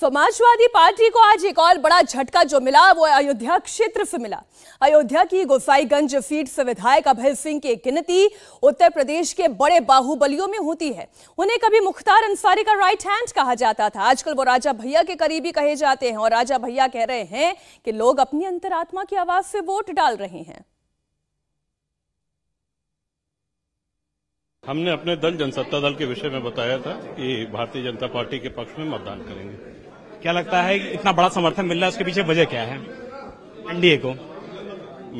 Samajwadi party को आज एक और बड़ा झटका जो मिला वो अयोध्या क्षेत्र से मिला अयोध्या की गोसाईगंज सीट से विधायक अभय सिंह की गिनती उत्तर प्रदेश के बड़े बाहुबलियों में होती है उन्हें कभी मुख्तार अंसारी का राइट हैंड कहा जाता था आजकल वो राजा भैया के करीबी कहे जाते हैं और राजा भैया कह रहे हैं कि लोग अपनी अंतरात्मा की आवाज से वोट डाल रहे हैं हमने अपने दल जनसत्ता दल के विषय में बताया था कि भारतीय जनता पार्टी के पक्ष में मतदान करेंगे क्या लगता है इतना बड़ा समर्थन मिल रहा है उसके पीछे वजह क्या है एनडीए को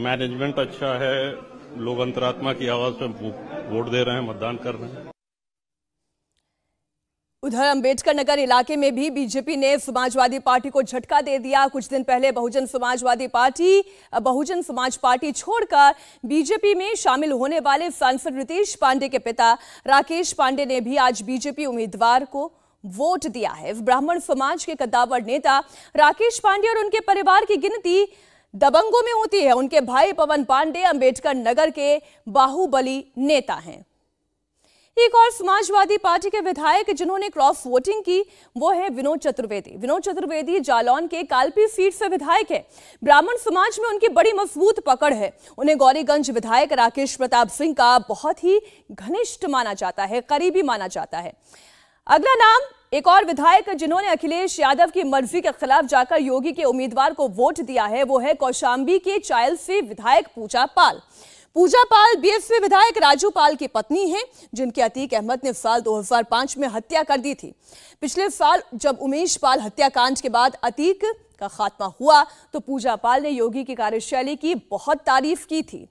मैनेजमेंट अच्छा है लोग अंतरात्मा की आवाज में वोट दे रहे हैं मतदान कर रहे हैं उधर अंबेडकर नगर इलाके में भी बीजेपी ने समाजवादी पार्टी को झटका दे दिया कुछ दिन पहले बहुजन समाजवादी पार्टी बहुजन समाज पार्टी छोड़कर बीजेपी में शामिल होने वाले सांसद रितेश पांडे के पिता राकेश पांडे ने भी आज बीजेपी उम्मीदवार को वोट दिया है ब्राह्मण समाज के कद्दावर नेता राकेश पांडे और उनके परिवार की गिनती दबंगों में होती है उनके भाई पवन पांडे अंबेडकर नगर के बाहुबली नेता हैं एक और समाजवादी पार्टी के विधायक जिन्होंने क्रॉस वोटिंग की वो है विनोद चतुर्वेदी विनोद चतुर्वेदी जालौन के कालपी सीट से विधायक है ब्राह्मण समाज में उनकी बड़ी मजबूत पकड़ है उन्हें गौरीगंज विधायक राकेश प्रताप सिंह का बहुत ही घनिष्ठ माना जाता है करीबी माना जाता है अगला नाम एक और विधायक जिन्होंने अखिलेश यादव की मर्जी के खिलाफ जाकर योगी के उम्मीदवार को वोट दिया है वो है कौशाम्बी के चाइल्ड से विधायक पूजा पाल पूजा पाल बीएसपी विधायक राजू पाल की पत्नी हैं जिनके अतीक अहमद ने साल 2005 में हत्या कर दी थी पिछले साल जब उमेश पाल हत्याकांड के बाद अतीक का खात्मा हुआ तो पूजा पाल ने योगी की कार्यशैली की बहुत तारीफ की थी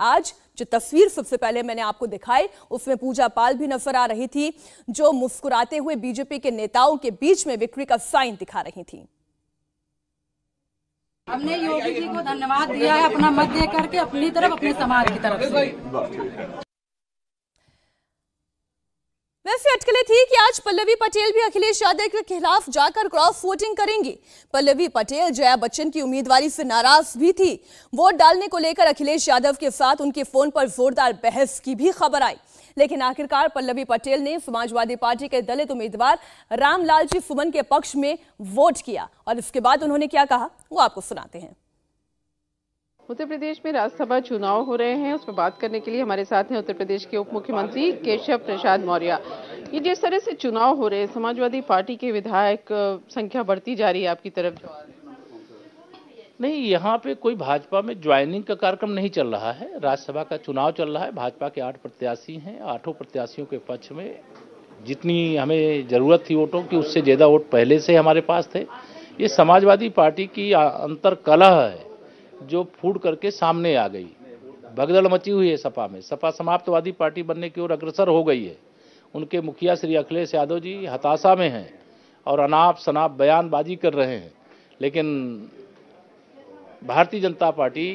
आज जो तस्वीर सबसे पहले मैंने आपको दिखाई उसमें पूजा पाल भी नजर आ रही थी जो मुस्कुराते हुए बीजेपी के नेताओं के बीच में विक्ट्री का साइन दिखा रही थी हमने योगी जी को धन्यवाद दिया है अपना मत दे करके अपनी तरफ अपने समाज की तरफ से वैसे अटकलें थी कि आज पल्लवी पटेल भी अखिलेश यादव के खिलाफ जाकर क्रॉस वोटिंग करेंगी पल्लवी पटेल जया बच्चन की उम्मीदवारी से नाराज भी थी वोट डालने को लेकर अखिलेश यादव के साथ उनके फोन पर जोरदार बहस की भी खबर आई लेकिन आखिरकार पल्लवी पटेल ने समाजवादी पार्टी के दलित उम्मीदवार रामलाल जी सुमन के पक्ष में वोट किया और इसके बाद उन्होंने क्या कहा वो आपको सुनाते हैं उत्तर प्रदेश में राज्यसभा चुनाव हो रहे हैं उसमें बात करने के लिए हमारे साथ हैं उत्तर प्रदेश के उप मुख्यमंत्री केशव प्रसाद मौर्य ये जिस तरह से चुनाव हो रहे हैं समाजवादी पार्टी के विधायक संख्या बढ़ती जा रही है आपकी तरफ नहीं यहाँ पे कोई भाजपा में ज्वाइनिंग का कार्यक्रम नहीं चल रहा है राज्यसभा का चुनाव चल रहा है भाजपा के आठ प्रत्याशी हैं आठों प्रत्याशियों के पक्ष में जितनी हमें ज़रूरत थी वोटों की उससे ज़्यादा वोट पहले से हमारे पास थे ये समाजवादी पार्टी की अंतर कलह है जो फूट करके सामने आ गई भगदड़ मची हुई है सपा में सपा समाप्तवादी पार्टी बनने की ओर अग्रसर हो गई है उनके मुखिया श्री अखिलेश यादव जी हताशा में हैं और अनाप शनाप बयानबाजी कर रहे हैं लेकिन भारतीय जनता पार्टी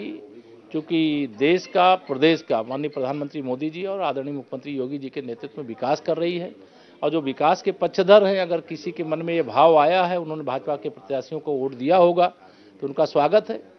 चूँकि देश का प्रदेश का माननीय प्रधानमंत्री मोदी जी और आदरणीय मुख्यमंत्री योगी जी के नेतृत्व में विकास कर रही है और जो विकास के पक्षधर हैं अगर किसी के मन में ये भाव आया है उन्होंने भाजपा के प्रत्याशियों को वोट दिया होगा तो उनका स्वागत है